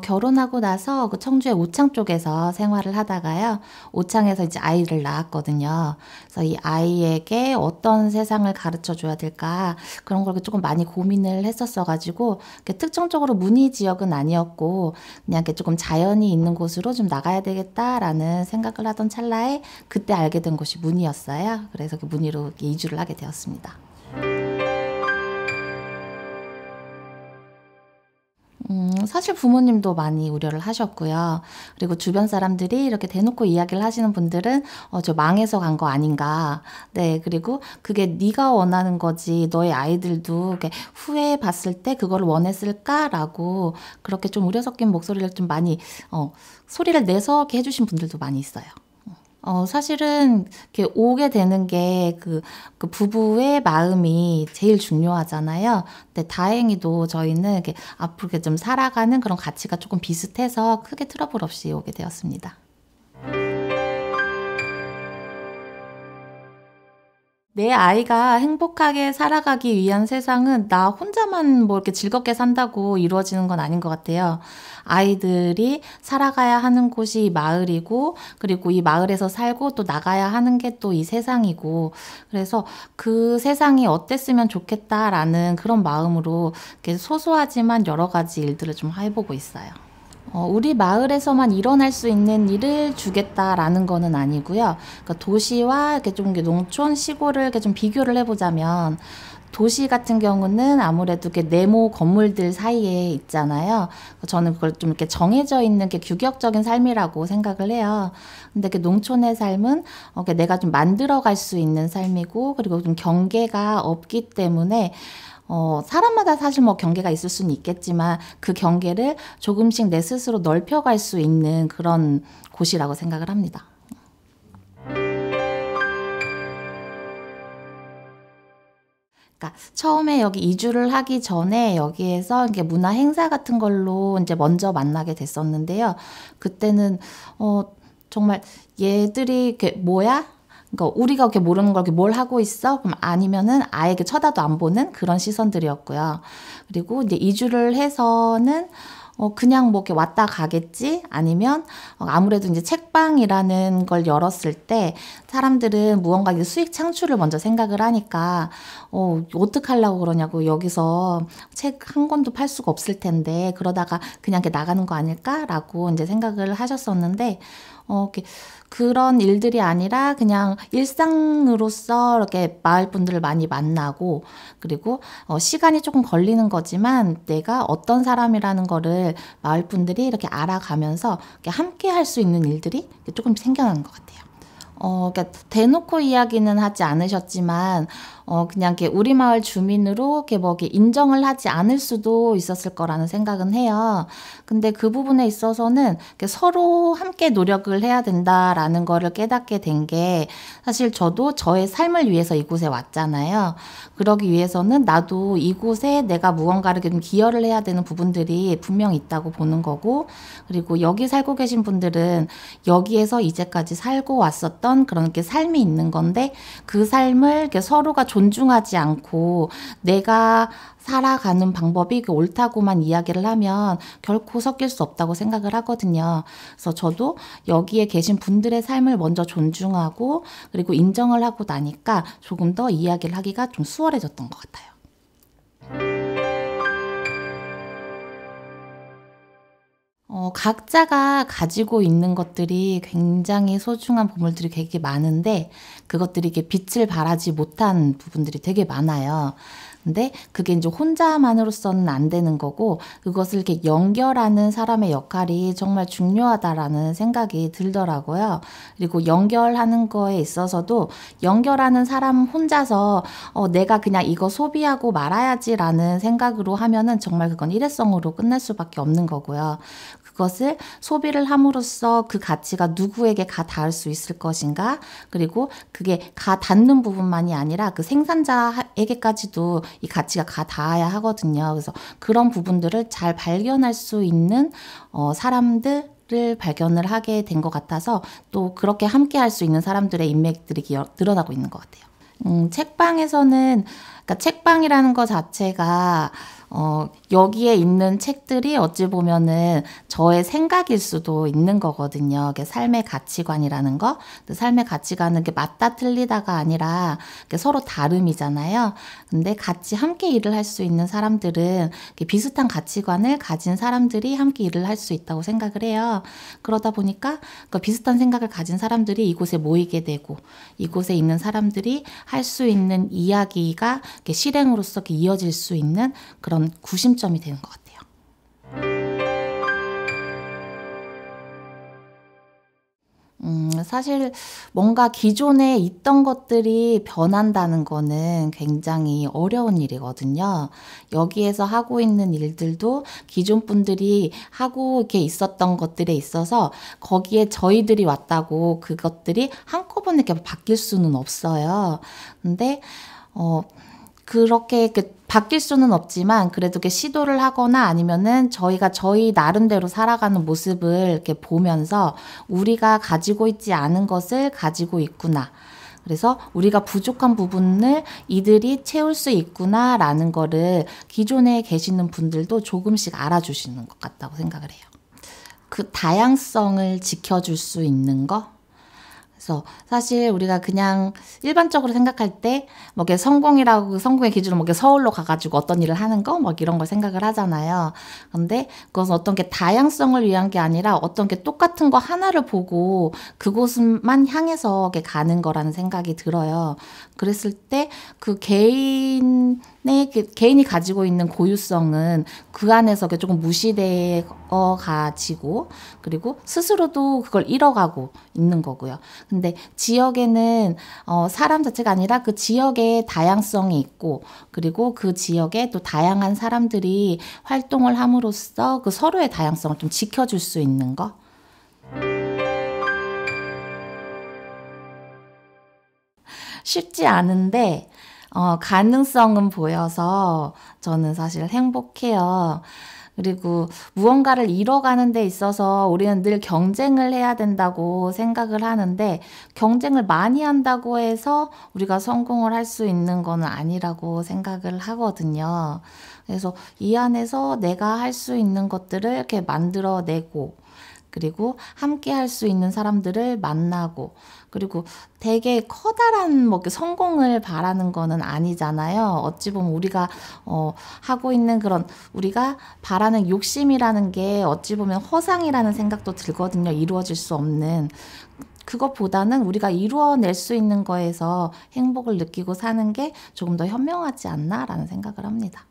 결혼하고 나서 그 청주의 오창 쪽에서 생활을 하다가요. 오창에서 이제 아이를 낳았거든요. 그래서 이 아이에게 어떤 세상을 가르쳐 줘야 될까 그런 걸 조금 많이 고민을 했었어 가지고 특정적으로 문의 지역은 아니었고 그냥 조금 자연이 있는 곳으로 좀 나가야 되겠다라는 생각을 하던 찰나에 그때 알게 된 곳이 문이었어요. 그래서 그 문의로 이주를 하게 되었습니다. 음, 사실 부모님도 많이 우려를 하셨고요. 그리고 주변 사람들이 이렇게 대놓고 이야기를 하시는 분들은 어, 저 망해서 간 거 아닌가. 네, 그리고 그게 네가 원하는 거지. 너의 아이들도 후회 봤을 때 그걸 원했을까라고 그렇게 좀 우려 섞인 목소리를 좀 많이 어, 소리를 내서 이렇게 해주신 분들도 많이 있어요. 어, 사실은 이렇게 오게 되는 게그 그 부부의 마음이 제일 중요하잖아요. 근데 다행히도 저희는 이렇게 앞으로 좀 살아가는 그런 가치가 조금 비슷해서 크게 트러블 없이 오게 되었습니다. 내 아이가 행복하게 살아가기 위한 세상은 나 혼자만 뭐 이렇게 즐겁게 산다고 이루어지는 건 아닌 것 같아요. 아이들이 살아가야 하는 곳이 마을이고, 그리고 이 마을에서 살고 또 나가야 하는 게 또 이 세상이고, 그래서 그 세상이 어땠으면 좋겠다라는 그런 마음으로 소소하지만 여러 가지 일들을 좀 해보고 있어요. 어, 우리 마을에서만 일어날 수 있는 일을 주겠다라는 거는 아니고요. 그러니까 도시와 이렇게 좀 농촌 시골을 이렇게 좀 비교를 해보자면 도시 같은 경우는 아무래도 이렇게 네모 건물들 사이에 있잖아요. 저는 그걸 좀 이렇게 정해져 있는 게 규격적인 삶이라고 생각을 해요. 근데 그 농촌의 삶은 어, 내가 좀 만들어갈 수 있는 삶이고 그리고 좀 경계가 없기 때문에 어, 사람마다 사실 뭐 경계가 있을 수는 있겠지만 그 경계를 조금씩 내 스스로 넓혀갈 수 있는 그런 곳이라고 생각을 합니다. 그러니까 처음에 여기 이주를 하기 전에 여기에서 이게 문화 행사 같은 걸로 이제 먼저 만나게 됐었는데요. 그때는 어 정말 얘들이 뭐야? 그러니까 우리가 이렇게 모르는 걸 이렇게 뭘 하고 있어? 그럼 아니면은 아예 쳐다도 안 보는 그런 시선들이었고요. 그리고 이제 이주를 해서는 어, 그냥 뭐 이렇게 왔다 가겠지? 아니면 어, 아무래도 이제 책방이라는 걸 열었을 때 사람들은 무언가 이제 수익 창출을 먼저 생각을 하니까 어, 어떡하려고 그러냐고 여기서 책 한 권도 팔 수가 없을 텐데 그러다가 그냥 이렇게 나가는 거 아닐까라고 이제 생각을 하셨었는데 어, 이렇게 그런 일들이 아니라 그냥 일상으로서 이렇게 마을 분들을 많이 만나고 그리고 어, 시간이 조금 걸리는 거지만 내가 어떤 사람이라는 거를 마을 분들이 이렇게 알아가면서 이렇게 함께 할 수 있는 일들이 조금 생겨난 것 같아요. 어, 그러니까 대놓고 이야기는 하지 않으셨지만 어 그냥 이렇게 우리 마을 주민으로 이렇게 뭐 이렇게 인정을 하지 않을 수도 있었을 거라는 생각은 해요. 근데 그 부분에 있어서는 서로 함께 노력을 해야 된다라는 거를 깨닫게 된 게 사실 저도 저의 삶을 위해서 이곳에 왔잖아요. 그러기 위해서는 나도 이곳에 내가 무언가를 좀 기여를 해야 되는 부분들이 분명 있다고 보는 거고 그리고 여기 살고 계신 분들은 여기에서 이제까지 살고 왔었던 그런 게 삶이 있는 건데 그 삶을 서로가 존중하지 않고 내가 살아가는 방법이 그 옳다고만 이야기를 하면 결코 섞일 수 없다고 생각을 하거든요. 그래서 저도 여기에 계신 분들의 삶을 먼저 존중하고 그리고 인정을 하고 나니까 조금 더 이야기를 하기가 좀 수월해졌던 것 같아요. 어, 각자가 가지고 있는 것들이 굉장히 소중한 보물들이 되게 많은데 그것들이 이게 빛을 발하지 못한 부분들이 되게 많아요. 근데 그게 이제 혼자만으로서는 안 되는 거고 그것을 이렇게 연결하는 사람의 역할이 정말 중요하다라는 생각이 들더라고요. 그리고 연결하는 거에 있어서도 연결하는 사람 혼자서 어, 내가 그냥 이거 소비하고 말아야지라는 생각으로 하면은 정말 그건 일회성으로 끝날 수밖에 없는 거고요. 그것을 소비를 함으로써 그 가치가 누구에게 가 닿을 수 있을 것인가 그리고 그게 가 닿는 부분만이 아니라 그 생산자에게까지도 이 가치가 가 닿아야 하거든요. 그래서 그런 부분들을 잘 발견할 수 있는 어, 사람들 를 발견을 하게 된 것 같아서 또 그렇게 함께 할 수 있는 사람들의 인맥들이 늘어나고 있는 것 같아요. 음, 책방에서는 그러니까 책방이라는 것 자체가 어, 여기에 있는 책들이 어찌 보면은 저의 생각일 수도 있는 거거든요. 삶의 가치관이라는 거. 삶의 가치관은 맞다 틀리다가 아니라 서로 다름이잖아요. 근데 같이 함께 일을 할 수 있는 사람들은 비슷한 가치관을 가진 사람들이 함께 일을 할 수 있다고 생각을 해요. 그러다 보니까 그러니까 비슷한 생각을 가진 사람들이 이곳에 모이게 되고 이곳에 있는 사람들이 할 수 있는 이야기가 실행으로서 이어질 수 있는 그런 구심 전환점이 되는 것 같아요. 음, 사실 뭔가 기존에 있던 것들이 변한다는 거는 굉장히 어려운 일이거든요. 여기에서 하고 있는 일들도 기존 분들이 하고 이렇게 있었던 것들에 있어서 거기에 저희들이 왔다고 그것들이 한꺼번에 이렇게 바뀔 수는 없어요. 근데, 어, 그렇게 바뀔 수는 없지만 그래도 이 시도를 하거나 아니면은 저희가 저희 나름대로 살아가는 모습을 이렇게 보면서 우리가 가지고 있지 않은 것을 가지고 있구나. 그래서 우리가 부족한 부분을 이들이 채울 수 있구나라는 거를 기존에 계시는 분들도 조금씩 알아주시는 것 같다고 생각을 해요. 그 다양성을 지켜줄 수 있는 거? 있어. 사실 우리가 그냥 일반적으로 생각할 때, 뭐게 성공이라고, 성공의 기준은 뭐 서울로 가가지고 어떤 일을 하는 거, 뭐 이런 걸 생각을 하잖아요. 근데 그것은 어떤 게 다양성을 위한 게 아니라 어떤 게 똑같은 거 하나를 보고 그곳만 향해서 가는 거라는 생각이 들어요. 그랬을 때 그 개인, 내 네, 그 개인이 가지고 있는 고유성은 그 안에서 조금 무시되어 가지고 그리고 스스로도 그걸 잃어가고 있는 거고요. 근데 지역에는 어 사람 자체가 아니라 그 지역의 다양성이 있고 그리고 그 지역에 또 다양한 사람들이 활동을 함으로써 그 서로의 다양성을 좀 지켜줄 수 있는 거. 쉽지 않은데 어, 가능성은 보여서 저는 사실 행복해요. 그리고 무언가를 이뤄가는 데 있어서 우리는 늘 경쟁을 해야 된다고 생각을 하는데 경쟁을 많이 한다고 해서 우리가 성공을 할 수 있는 건 아니라고 생각을 하거든요. 그래서 이 안에서 내가 할 수 있는 것들을 이렇게 만들어내고 그리고 함께 할 수 있는 사람들을 만나고 그리고 되게 커다란 뭐 성공을 바라는 거는 아니잖아요. 어찌 보면 우리가 어 하고 있는 그런 우리가 바라는 욕심이라는 게 어찌 보면 허상이라는 생각도 들거든요. 이루어질 수 없는 그것보다는 우리가 이루어낼 수 있는 거에서 행복을 느끼고 사는 게 조금 더 현명하지 않나라는 생각을 합니다.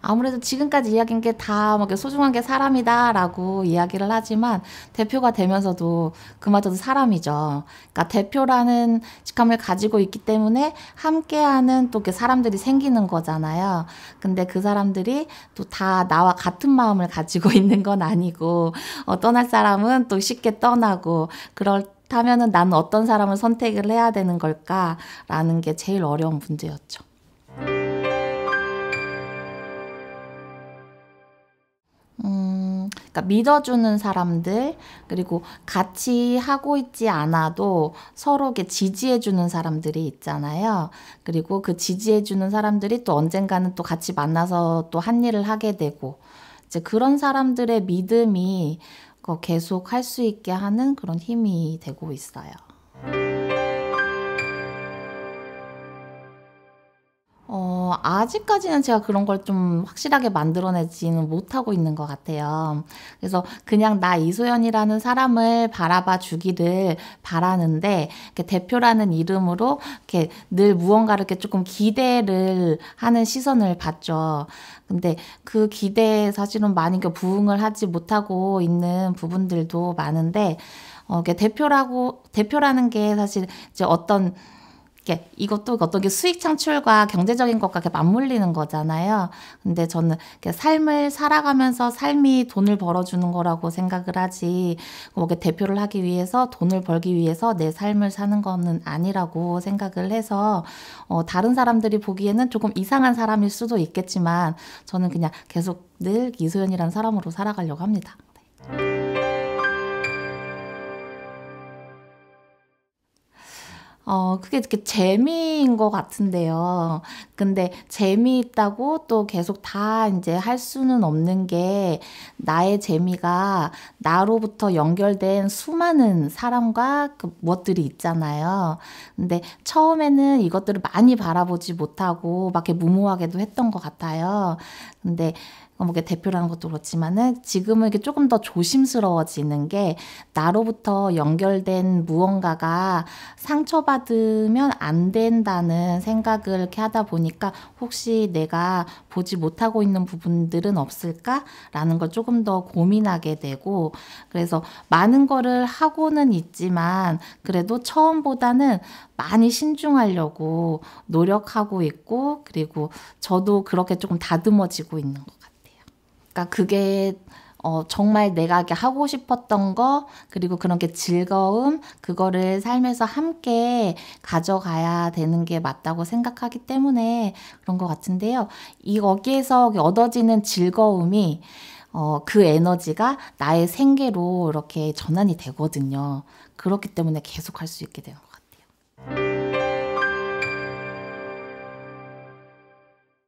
아무래도 지금까지 이야기한 게다 뭐 소중한 게 사람이다라고 이야기를 하지만 대표가 되면서도 그마저도 사람이죠. 그러니까 대표라는 직함을 가지고 있기 때문에 함께하는 또 사람들이 생기는 거잖아요. 근데 그 사람들이 또 다 나와 같은 마음을 가지고 있는 건 아니고 어, 떠날 사람은 또 쉽게 떠나고 그럴 다면은 나는 어떤 사람을 선택을 해야 되는 걸까라는 게 제일 어려운 문제였죠. 그러니까 믿어주는 사람들, 그리고 같이 하고 있지 않아도 서로게 지지해주는 사람들이 있잖아요. 그리고 그 지지해주는 사람들이 또 언젠가는 또 같이 만나서 또 한 일을 하게 되고, 이제 그런 사람들의 믿음이 어, 계속 할 수 있게 하는 그런 힘이 되고 있어요. 아직까지는 제가 그런 걸 좀 확실하게 만들어내지는 못하고 있는 것 같아요. 그래서 그냥 나 이소연이라는 사람을 바라봐 주기를 바라는데 대표라는 이름으로 이렇게 늘 무언가를 이렇게 조금 기대를 하는 시선을 받죠. 근데 그 기대에 사실은 많이 부응을 하지 못하고 있는 부분들도 많은데 어, 대표라고 대표라는 게 사실 이제 어떤 이렇게 이것도 어떤 게 수익 창출과 경제적인 것과 이렇게 맞물리는 거잖아요. 근데 저는 삶을 살아가면서 삶이 돈을 벌어주는 거라고 생각을 하지 뭐게 대표를 하기 위해서 돈을 벌기 위해서 내 삶을 사는 거는 아니라고 생각을 해서 어, 다른 사람들이 보기에는 조금 이상한 사람일 수도 있겠지만 저는 그냥 계속 늘 이소연이라는 사람으로 살아가려고 합니다. 네. 어, 그게 이렇게 재미인 것 같은데요. 근데 재미있다고 또 계속 다 이제 할 수는 없는 게 나의 재미가 나로부터 연결된 수많은 사람과 그 무엇들이 있잖아요. 근데 처음에는 이것들을 많이 바라보지 못하고 막 이렇게 무모하게도 했던 것 같아요. 근데 어, 뭐게 대표라는 것도 그렇지만은 지금은 이게 조금 더 조심스러워지는 게 나로부터 연결된 무언가가 상처받으면 안 된다는 생각을 이렇게 하다 보니까 혹시 내가 보지 못하고 있는 부분들은 없을까라는 걸 조금 더 고민하게 되고 그래서 많은 거를 하고는 있지만 그래도 처음보다는 많이 신중하려고 노력하고 있고 그리고 저도 그렇게 조금 다듬어지고 있는 것 같아요. 그러니까 그게 어, 정말 내가 하고 싶었던 거, 그리고 그런 게 즐거움, 그거를 삶에서 함께 가져가야 되는 게 맞다고 생각하기 때문에 그런 것 같은데요. 이 거기에서 얻어지는 즐거움이 어, 그 에너지가 나의 생계로 이렇게 전환이 되거든요. 그렇기 때문에 계속 할 수 있게 돼요.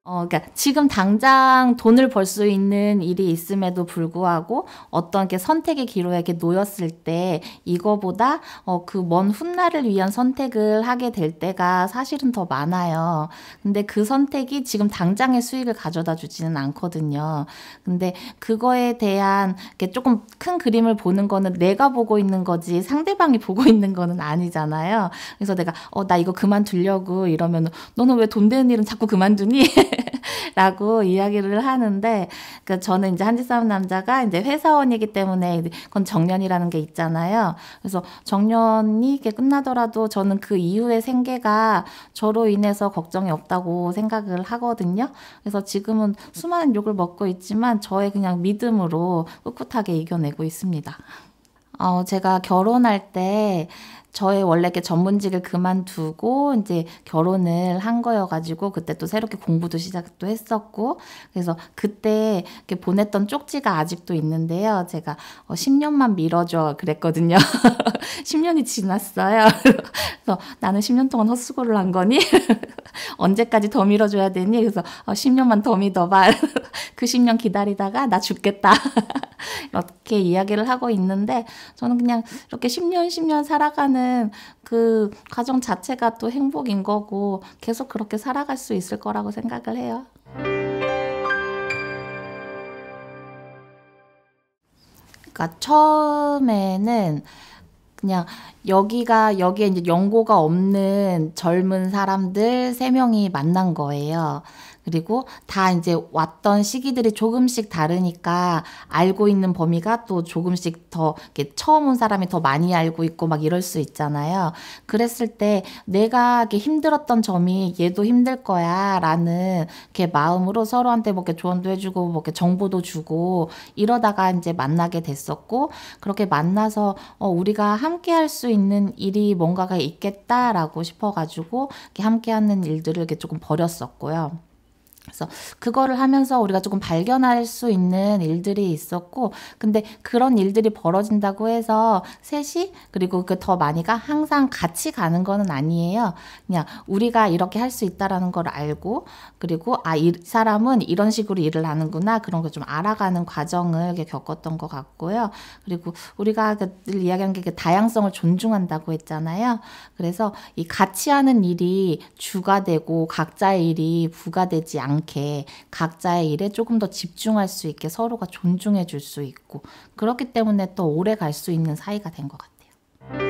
어, 그니까 지금 당장 돈을 벌 수 있는 일이 있음에도 불구하고 어떤 게 선택의 기로에 놓였을 때 이거보다 어, 그 먼 훗날을 위한 선택을 하게 될 때가 사실은 더 많아요. 근데 그 선택이 지금 당장의 수익을 가져다 주지는 않거든요. 근데 그거에 대한 조금 큰 그림을 보는 거는 내가 보고 있는 거지 상대방이 보고 있는 거는 아니잖아요. 그래서 내가 어, 나 이거 그만두려고 이러면 너는 왜 돈 되는 일은 자꾸 그만두니? 라고 이야기를 하는데, 그 저는 이제 한지싸움 남자가 이제 회사원이기 때문에 그건 정년이라는 게 있잖아요. 그래서 정년이 이게 끝나더라도 저는 그 이후의 생계가 저로 인해서 걱정이 없다고 생각을 하거든요. 그래서 지금은 수많은 욕을 먹고 있지만 저의 그냥 믿음으로 꿋꿋하게 이겨내고 있습니다. 어, 제가 결혼할 때 저의 원래 게 전문직을 그만두고 이제 결혼을 한 거여가지고 그때 또 새롭게 공부도 시작도 했었고 그래서 그때 이렇게 보냈던 쪽지가 아직도 있는데요. 제가 어, 10년만 밀어줘 그랬거든요. 10년이 지났어요. 그래서 나는 10년 동안 헛수고를 한 거니 언제까지 더 밀어줘야 되니? 그래서 어, 10년만 더 믿어봐. 그 10년 기다리다가 나 죽겠다. 이렇게 이야기를 하고 있는데 저는 그냥 이렇게 10년 10년 살아가는 하는 그 과정 자체가 또 행복인 거고 계속 그렇게 살아갈 수 있을 거라고 생각을 해요. 그러니까 처음에는 그냥 여기가 여기에 이제 연고가 없는 젊은 사람들 세 명이 만난 거예요. 그리고 다 이제 왔던 시기들이 조금씩 다르니까 알고 있는 범위가 또 조금씩 더 이렇게 처음 온 사람이 더 많이 알고 있고 막 이럴 수 있잖아요. 그랬을 때 내가 이렇게 힘들었던 점이 얘도 힘들 거야 라는 이렇게 마음으로 서로한테 뭐 이렇게 조언도 해주고 뭐 이렇게 정보도 주고 이러다가 이제 만나게 됐었고 그렇게 만나서 어, 우리가 함께 할 수 있는 일이 뭔가가 있겠다라고 싶어가지고 이렇게 함께 하는 일들을 이렇게 조금 버렸었고요. 그래서 그거를 하면서 우리가 조금 발견할 수 있는 일들이 있었고, 근데 그런 일들이 벌어진다고 해서 셋이 그리고 그 더 많이가 항상 같이 가는 거는 아니에요. 그냥 우리가 이렇게 할 수 있다라는 걸 알고, 그리고 아 이 사람은 이런 식으로 일을 하는구나 그런 걸 좀 알아가는 과정을 겪었던 것 같고요. 그리고 우리가 그 늘 이야기한 게그 다양성을 존중한다고 했잖아요. 그래서 이 같이 하는 일이 주가 되고 각자의 일이 부가 되지 않. 않게 각자의 일에 조금 더 집중할 수 있게 서로가 존중해 줄 수 있고 그렇기 때문에 또 오래 갈 수 있는 사이가 된 것 같아요.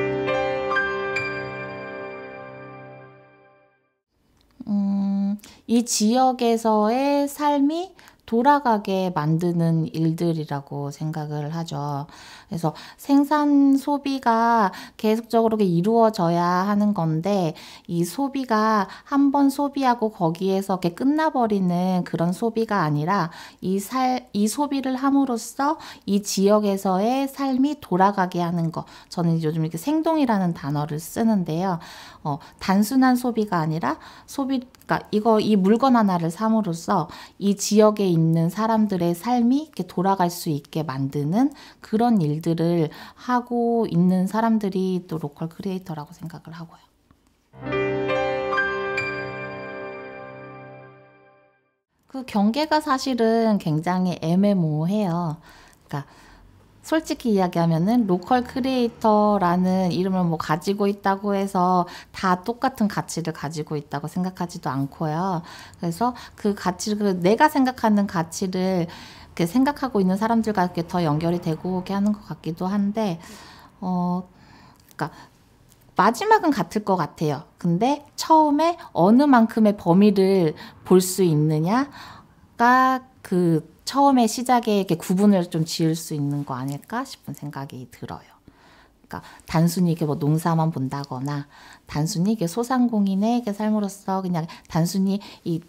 음, 이 지역에서의 삶이 돌아가게 만드는 일들이라고 생각을 하죠. 그래서 생산 소비가 계속적으로 이루어져야 하는 건데 이 소비가 한번 소비하고 거기에서 이렇게 끝나버리는 그런 소비가 아니라 이 살, 이 소비를 함으로써 이 지역에서의 삶이 돌아가게 하는 거. 저는 요즘 이렇게 생동이라는 단어를 쓰는데요. 어, 단순한 소비가 아니라 소비, 그러니까 이거 이 물건 하나를 삼으로써 이 지역에 있는 사람들의 삶이 이렇게 돌아갈 수 있게 만드는 그런 일들을 하고 있는 사람들이 또 로컬 크리에이터라고 생각을 하고요. 그 경계가 사실은 굉장히 애매모호해요. 그러니까 솔직히 이야기하면은 로컬 크리에이터라는 이름을 뭐 가지고 있다고 해서 다 똑같은 가치를 가지고 있다고 생각하지도 않고요. 그래서 그 가치를 그 내가 생각하는 가치를 이 생각하고 있는 사람들과 이렇게 더 연결이 되고 오게 하는 것 같기도 한데 어 그러니까 마지막은 같을 것 같아요. 근데 처음에 어느 만큼의 범위를 볼 수 있느냐가 그 처음에 시작에 이렇게 구분을 좀 지을 수 있는 거 아닐까 싶은 생각이 들어요. 그러니까 단순히 이게 뭐 농사만 본다거나 단순히 이게 소상공인의 삶으로서 그냥 단순히 이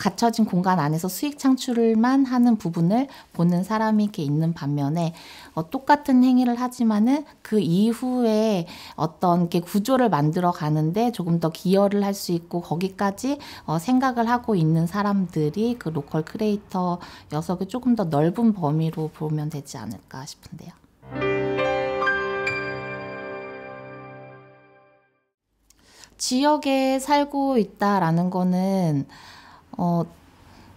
갇혀진 공간 안에서 수익 창출을만 하는 부분을 보는 사람이 이렇게 있는 반면에 어, 똑같은 행위를 하지만은 그 이후에 어떤 이렇게 구조를 만들어 가는데 조금 더 기여를 할 수 있고 거기까지 어, 생각을 하고 있는 사람들이 그 로컬 크리에이터 녀석을 조금 더 넓은 범위로 보면 되지 않을까 싶은데요. 지역에 살고 있다라는 거는 어,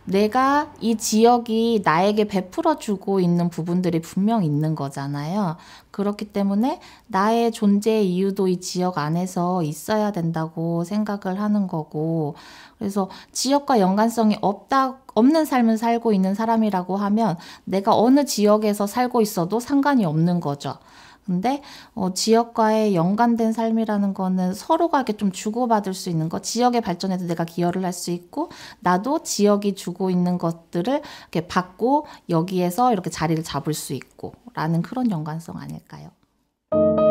내가 이 지역이 나에게 베풀어 주고 있는 부분들이 분명 있는 거잖아요. 그렇기 때문에 나의 존재 이유도 이 지역 안에서 있어야 된다고 생각을 하는 거고. 그래서 지역과 연관성이 없다 없는 삶을 살고 있는 사람이라고 하면 내가 어느 지역에서 살고 있어도 상관이 없는 거죠. 근데 어, 지역과의 연관된 삶이라는 거는 서로가 이렇게 좀 주고받을 수 있는 거, 지역의 발전에도 내가 기여를 할 수 있고 나도 지역이 주고 있는 것들을 이렇게 받고 여기에서 이렇게 자리를 잡을 수 있고라는 그런 연관성 아닐까요?